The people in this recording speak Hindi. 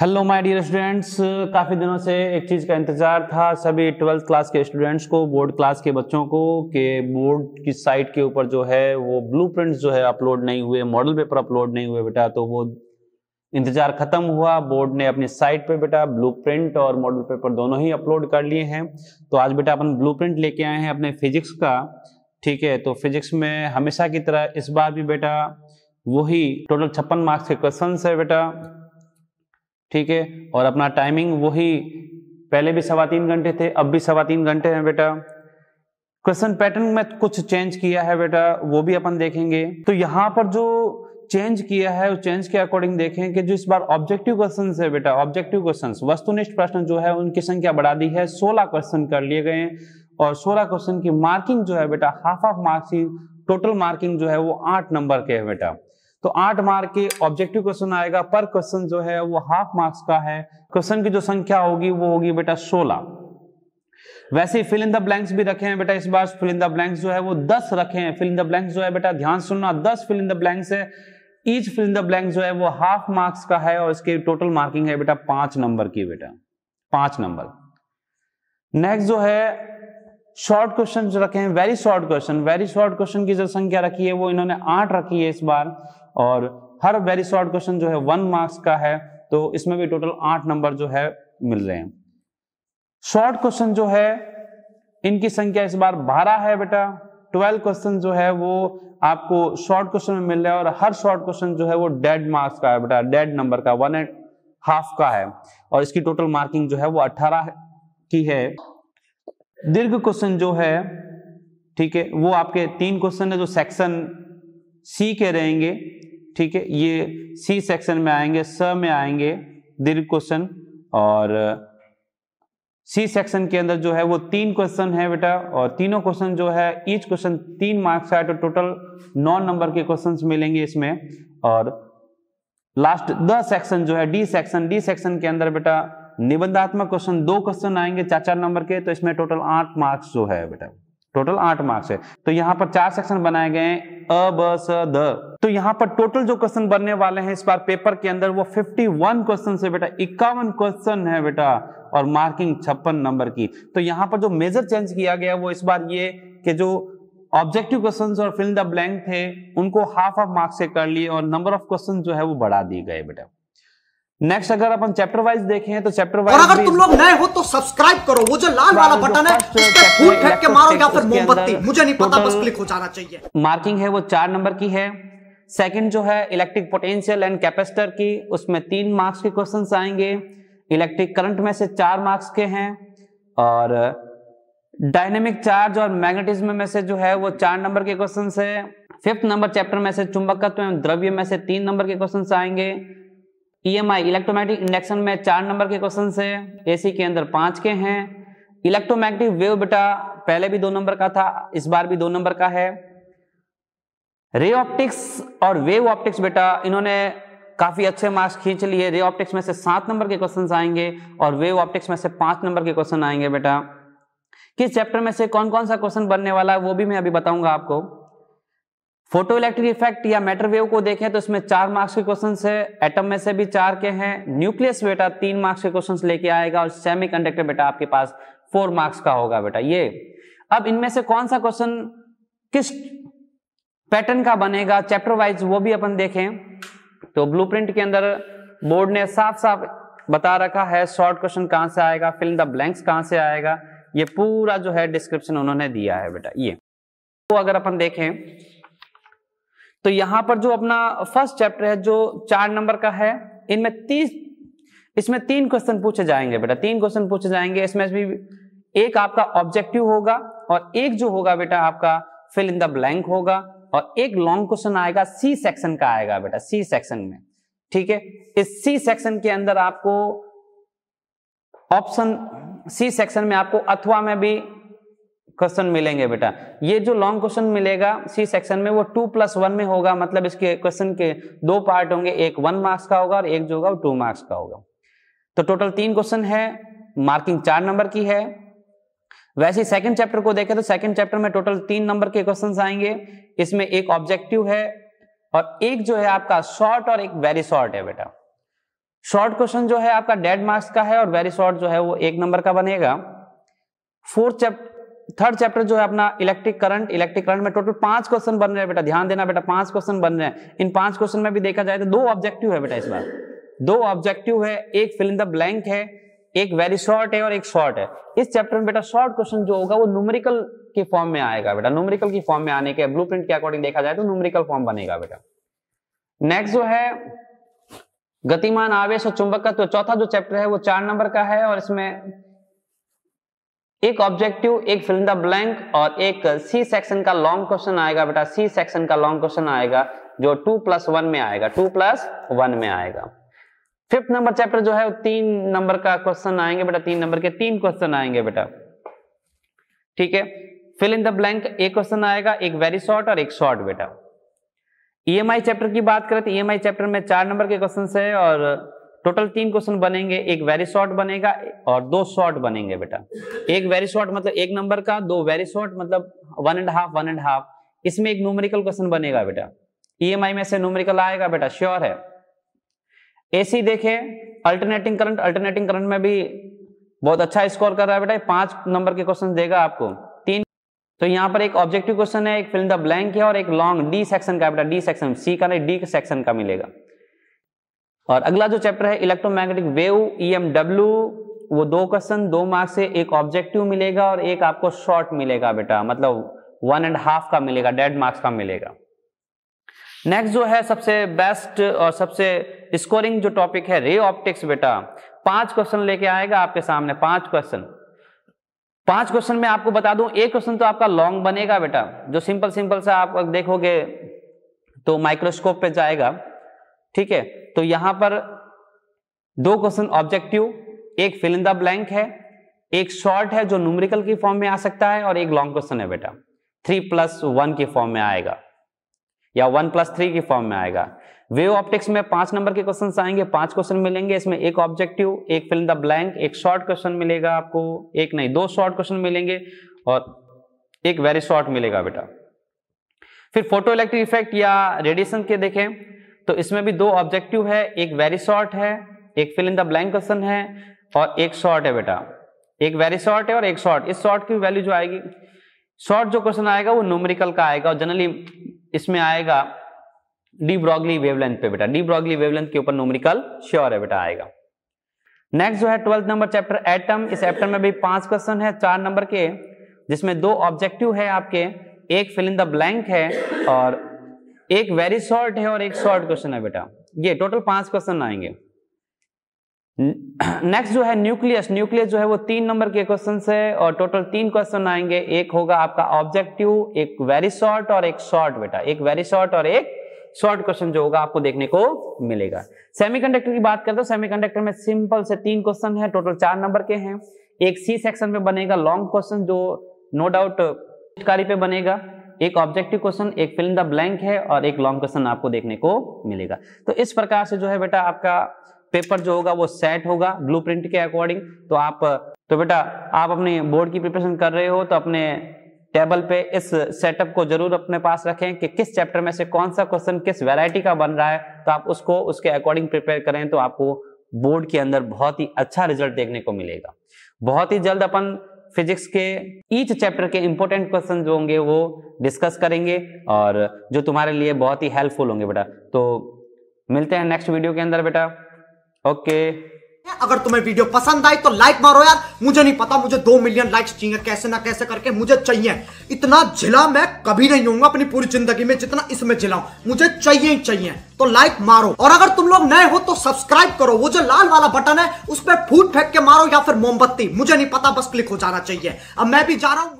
हेलो माय डियर स्टूडेंट्स काफ़ी दिनों से एक चीज़ का इंतज़ार था सभी ट्वेल्थ क्लास के स्टूडेंट्स को बोर्ड क्लास के बच्चों को कि बोर्ड की साइट के ऊपर जो है वो ब्लूप्रिंट्स जो है अपलोड नहीं हुए मॉडल पेपर अपलोड नहीं हुए बेटा तो वो इंतज़ार ख़त्म हुआ बोर्ड ने अपनी साइट पर बेटा ब्लू और मॉडल पेपर दोनों ही अपलोड कर लिए हैं तो आज बेटा अपन ब्लू लेके आए हैं अपने फिजिक्स का ठीक है तो फिजिक्स में हमेशा की तरह इस बार भी बेटा वही टोटल छप्पन मार्क्स के क्वेश्चन है बेटा ठीक है और अपना टाइमिंग वही पहले भी सवा तीन घंटे थे अब भी सवा तीन घंटे हैं बेटा क्वेश्चन पैटर्न में कुछ चेंज किया है बेटा वो भी अपन देखेंगे तो यहाँ पर जो चेंज किया है उस चेंज के अकॉर्डिंग देखें कि जो इस बार ऑब्जेक्टिव क्वेश्चन है बेटा ऑब्जेक्टिव क्वेश्चन वस्तुनिष्ठ प्रश्न जो है उनकी संख्या बढ़ा दी है सोलह क्वेश्चन कर लिए गए और सोलह क्वेश्चन की मार्किंग जो है बेटा half of marks total marking जो है वो आठ नंबर के है बेटा तो आठ मार्क के ऑब्जेक्टिव क्वेश्चन आएगा पर क्वेश्चन जो है वो हाफ मार्क्स का है क्वेश्चन की जो संख्या होगी वो होगी बेटा सोलह वैसे फिल इन द ब्लैंक्स भी रखे हैं बेटा इस बार फिल इन द ब्लैंक्स जो है वो दस रखे हैं फिल इन द ब्लैंक्स जो है बेटा ध्यान सुनना दस फिल इन द ब्लैंक्स है each fill in the blanks जो है वो हाफ मार्क्स का है और इसके टोटल मार्किंग है बेटा पांच नंबर की बेटा पांच नंबर नेक्स्ट जो है शॉर्ट क्वेश्चन रखे हैं very short question very short question की जो संख्या रखी है वो इन्होंने आठ रखी है इस बार और हर वेरी शॉर्ट क्वेश्चन जो है वन मार्क्स का है तो इसमें भी टोटल आठ नंबर जो है मिल रहे हैं शॉर्ट क्वेश्चन जो है इनकी संख्या इस बार बारह है बेटा ट्वेल्व क्वेश्चन जो है वो आपको शॉर्ट क्वेश्चन में मिल रहा है और हर शॉर्ट क्वेश्चन जो है वो डेड मार्क्स का है बेटा डेड नंबर का वन एंड हाफ का है और इसकी टोटल मार्किंग जो है वो अट्ठारह की है दीर्घ क्वेश्चन जो है ठीक है वो आपके तीन क्वेश्चन है जो सेक्शन सी के रहेंगे ठीक है ये सी सेक्शन में आएंगे स में आएंगे दीर्घ क्वेश्चन और सी सेक्शन के अंदर जो है वो तीन क्वेश्चन है बेटा और तीनों क्वेश्चन जो है ईच क्वेश्चन तीन मार्क्स का तो टोटल नौ नंबर के क्वेश्चन मिलेंगे इसमें और लास्ट द सेक्शन जो है डी सेक्शन डी सेक्शन के अंदर बेटा निबंधात्मक क्वेश्चन दो क्वेश्चन आएंगे चार चार नंबर के तो इसमें टोटल आठ मार्क्स जो है बेटा टोटल आठ मार्क्स है तो यहाँ पर चार सेक्शन बनाए गए हैं अ ब स द तो यहां पर टोटल जो क्वेश्चन बनने वाले हैं इस बार पेपर के अंदर वो 51 क्वेश्चन से बेटा इक्यावन क्वेश्चन है बेटा और मार्किंग छप्पन नंबर की तो यहाँ पर जो मेजर चेंज किया गया वो इस बार ये कि जो ऑब्जेक्टिव क्वेश्चंस और फिल द ब्लैंक थे उनको हाफ ऑफ मार्क्स से कर लिए और नंबर ऑफ क्वेश्चन जो है वो बढ़ा दिए गए बेटा नेक्स्ट अगर अपन चैप्टर वाइज देखें तो चैप्टर वाइज अगर तुम लोग नए हो तो सब्सक्राइब करो वो जो लाल वाला बटन है फूल फेंक के मारो या फिर मोमबत्ती मुझे नहीं पता बस क्लिक हो जाना चाहिए मार्किंग है वो चार नंबर की है सेकंड जो है इलेक्ट्रिक पोटेंशियल एंड कैपेसिटर की उसमें तीन मार्क्स के क्वेश्चन आएंगे इलेक्ट्रिक करंट में से चार मार्क्स के हैं और डायनेमिक चार्ज और मैग्नेटिज्म में से जो है वो चार नंबर के क्वेश्चन है फिफ्थ नंबर चैप्टर में से चुंबकत्व एवं द्रव्य में से तीन नंबर के क्वेश्चन आएंगे ईएमआई इलेक्ट्रोमैग्नेटिक इंडक्शन में चार नंबर के क्वेश्चन है एसी के अंदर पांच के हैं इलेक्ट्रोमैग्नेटिक वेव बेटा पहले भी दो नंबर का था इस बार भी दो नंबर का है रे ऑप्टिक्स और वेव ऑप्टिक्स बेटा इन्होंने काफी अच्छे मार्क्स खींच लिए रे ऑप्टिक्स में से सात नंबर के क्वेश्चन आएंगे और वेव ऑप्टिक्स में से पांच नंबर के क्वेश्चन आएंगे बेटा किस चैप्टर में से कौन कौन सा क्वेश्चन बनने वाला है वो भी मैं अभी बताऊंगा आपको फोटो इलेक्ट्रिक इफेक्ट या मैटर वेव को देखें तो इसमें चार मार्क्स के क्वेश्चन है एटम में से भी चार के हैं न्यूक्लियस बेटा तीन मार्क्स के क्वेश्चन लेके आएगा और सेमी कंडक्टर बेटा आपके पास फोर मार्क्स का होगा बेटा ये अब इनमें से कौन सा क्वेश्चन किस पैटर्न का बनेगा चैप्टर वाइज वो भी अपन देखें तो ब्लूप्रिंट के अंदर बोर्ड ने साफ साफ बता रखा है शॉर्ट क्वेश्चन कहां से आएगा फिल द ब्लैंक्स कहां से आएगा ये पूरा जो है डिस्क्रिप्शन उन्होंने दिया है बेटा ये तो अगर अपन देखें तो यहां पर जो अपना फर्स्ट चैप्टर है जो चार नंबर का है इनमें तीस इसमें तीन क्वेश्चन पूछे जाएंगे बेटा तीन क्वेश्चन पूछे जाएंगे इसमें भी एक आपका ऑब्जेक्टिव होगा और एक जो होगा बेटा आपका फिल इन द ब्लैंक होगा और एक लॉन्ग क्वेश्चन आएगा सी सेक्शन का आएगा बेटा सी सेक्शन में ठीक है इस सी सेक्शन के अंदर आपको ऑप्शन सी सेक्शन में आपको अथवा में भी क्वेश्चन मिलेंगे बेटा ये जो लॉन्ग क्वेश्चन मिलेगा सी सेक्शन में वो टू प्लस वन में होगा मतलब इसके क्वेश्चन के दो पार्ट होंगे एक वन मार्क्स का होगा और एक जो होगा वो टू मार्क्स का होगा तो टोटल तीन क्वेश्चन है मार्किंग चार नंबर की है वैसे सेकंड चैप्टर को देखें तो सेकंड चैप्टर में टोटल तीन नंबर के क्वेश्चंस आएंगे इसमें एक ऑब्जेक्टिव है और एक जो है आपका शॉर्ट और एक वेरी शॉर्ट है बेटा शॉर्ट क्वेश्चन जो है आपका डेड मार्क्स का है और वेरी शॉर्ट जो है वो एक नंबर का बनेगा फोर्थ चैप्टर थर्ड चैप्टर जो है अपना इलेक्ट्रिक करंट इलेक्ट्रिक करंट में टोटल पांच क्वेश्चन बन रहे हैं बेटा ध्यान देना बेटा पांच क्वेश्चन बन रहे हैं इन पांच क्वेश्चन में भी देखा जाए तो दो ऑब्जेक्टिव है बेटा इस बार दो ऑब्जेक्टिव है एक फिल इन द ब्लैंक है एक वेरी शॉर्ट है और एक शॉर्ट है इस चैप्टर में बेटा शॉर्ट क्वेश्चन जो होगा वो न्यूमेरिकल के फॉर्म में आएगा बेटा न्यूमेरिकल की फॉर्म में आने के ब्लू के अकॉर्डिंग देखा जाए तो न्यूमेरिकल फॉर्म बनेगा बेटा नेक्स्ट जो है गतिमान आवेश और चुंबक का तो चौथा जो चैप्टर है वो चार नंबर का है और इसमें एक ऑब्जेक्टिव एक फिल्म द ब्लैंक और एक सी सेक्शन का लॉन्ग क्वेश्चन आएगा बेटा सी सेक्शन का लॉन्ग क्वेश्चन आएगा जो टू प्लस वन में आएगा टू प्लस वन में आएगा फिफ्थ नंबर चैप्टर जो है तीन नंबर का क्वेश्चन आएंगे बेटा तीन नंबर के तीन क्वेश्चन आएंगे बेटा ठीक है फिल इन द ब्लैंक एक क्वेश्चन आएगा एक वेरी शॉर्ट और एक शॉर्ट बेटा ईएमआई e चैप्टर की बात करें तो ईएमआई e चैप्टर में चार नंबर के क्वेश्चन है और टोटल तीन क्वेश्चन बनेंगे एक वेरी शॉर्ट बनेगा और दो शॉर्ट बनेंगे बेटा एक वेरी शॉर्ट मतलब एक नंबर का दो वेरी शॉर्ट मतलब one and half one and half इसमें एक न्यूमेरिकल क्वेश्चन बनेगा बेटा ईएमआई e में से न्यूमेरिकल आएगा बेटा श्योर है एसी देखें अल्टरनेटिंग करंट अल्टरनेटिंग करंट में भी बहुत अच्छा स्कोर कर रहा है बेटा पांच नंबर के क्वेश्चन देगा आपको तीन तो यहाँ पर एक ऑब्जेक्टिव क्वेश्चन है एक फिल्म द ब्लैंक है और एक लॉन्ग डी सेक्शन का बेटा डी सेक्शन सी का नहीं डी सेक्शन का मिलेगा और अगला जो चैप्टर है इलेक्ट्रोमैग्नेटिक वेव ई वो दो क्वेश्चन दो मार्क्स से एक ऑब्जेक्टिव मिलेगा और एक आपको शॉर्ट मिलेगा बेटा मतलब वन एंड हाफ का मिलेगा डेड मार्क्स का मिलेगा नेक्स्ट जो है सबसे बेस्ट और सबसे स्कोरिंग जो टॉपिक है रे ऑप्टिक्स बेटा पांच क्वेश्चन लेके आएगा आपके सामने पांच क्वेश्चन पांच क्वेश्चन में आपको बता दूं एक क्वेश्चन तो आपका लॉन्ग बनेगा बेटा जो सिंपल सिंपल सा आप देखोगे तो माइक्रोस्कोप पे जाएगा ठीक है तो यहां पर दो क्वेश्चन ऑब्जेक्टिव एक फिल इन द ब्लैंक है एक शॉर्ट है जो न्यूमेरिकल की फॉर्म में आ सकता है और एक लॉन्ग क्वेश्चन है बेटा थ्री प्लस वन की फॉर्म में आएगा या वन प्लस थ्री की फॉर्म में आएगा वेव ऑप्टिक्स में पांच नंबर के क्वेश्चन आएंगे पांच क्वेश्चन मिलेंगे इसमें एक ऑब्जेक्टिव एक फिल्म द ब्लैंक एक शॉर्ट क्वेश्चन मिलेगा आपको एक नहीं दो शॉर्ट क्वेश्चन मिलेंगे और एक वेरी शॉर्ट मिलेगा बेटा फिर फोटो इलेक्ट्रिक इफेक्ट या रेडिएशन के देखें तो इसमें भी दो ऑब्जेक्टिव है एक वेरी शॉर्ट है एक fill in the blank question है और एक शॉर्ट है बेटा एक वेरी शॉर्ट है और एक शॉर्ट इस शॉर्ट की वैल्यू जो आएगी शॉर्ट जो क्वेश्चन आएगा वो न्यूमेरिकल का आएगा और जनरली इसमें आएगा डी ब्रॉगली वेवलेंथ पे बेटा डी ब्रॉगली वेवलेंथ के ऊपर नोमरिकल श्योर है बेटा आएगा नेक्स्ट जो है ट्वेल्थ नंबर चैप्टर एटम इस चैप्टर में भी पांच क्वेश्चन है चार नंबर के जिसमें दो ऑब्जेक्टिव है आपके एक फिल इन द ब्लैंक है और एक वेरी शॉर्ट है और एक शॉर्ट क्वेश्चन है बेटा ये टोटल पांच क्वेश्चन आएंगे नेक्स्ट जो है न्यूक्लियस न्यूक्लियस जो है वो तीन नंबर के क्वेश्चन है और टोटल तीन क्वेश्चन आएंगे एक होगा आपका ऑब्जेक्टिव एक वेरी शॉर्ट और एक शॉर्ट बेटा एक वेरी शॉर्ट और एक शॉर्ट क्वेश्चन जो होगा आपको देखने को मिलेगा सेमीकंडक्टर की बात करते हो सेमीकंडक्टर में सिंपल से तीन क्वेश्चन है टोटल चार नंबर के हैं एक सी सेक्शन में बनेगा लॉन्ग क्वेश्चन जो नो डाउट कार्य पे बनेगा एक ऑब्जेक्टिव क्वेश्चन एक फिल्म द ब्लैंक है और एक लॉन्ग क्वेश्चन आपको देखने को मिलेगा तो इस प्रकार से जो है बेटा आपका पेपर जो होगा वो सेट होगा ब्लूप्रिंट के अकॉर्डिंग तो आप तो बेटा आप अपने बोर्ड की प्रिपरेशन कर रहे हो तो अपने टेबल पे इस सेटअप को जरूर अपने पास रखें कि किस चैप्टर में से कौन सा क्वेश्चन किस वैरायटी का बन रहा है तो आप उसको उसके अकॉर्डिंग प्रिपेयर करें तो आपको बोर्ड के अंदर बहुत ही अच्छा रिजल्ट देखने को मिलेगा बहुत ही जल्द अपन फिजिक्स के ईच चैप्टर के इंपॉर्टेंट क्वेश्चन जो होंगे वो डिस्कस करेंगे और जो तुम्हारे लिए बहुत ही हेल्पफुल होंगे बेटा तो मिलते हैं नेक्स्ट वीडियो के अंदर बेटा ओके अगर तुम्हें वीडियो पसंद आई तो लाइक मारो यार मुझे नहीं पता मुझे दो मिलियन लाइक्स चाहिए कैसे ना कैसे करके मुझे चाहिए इतना झिला मैं कभी नहीं हूँ अपनी पूरी जिंदगी में जितना इसमें झिलाऊ मुझे चाहिए ही चाहिए तो लाइक मारो और अगर तुम लोग नए हो तो सब्सक्राइब करो वो जो लाल वाला बटन है उस पर फूट फेंक के मारो या फिर मोमबत्ती मुझे नहीं पता बस क्लिक हो जाना चाहिए अब मैं भी जा रहा हूँ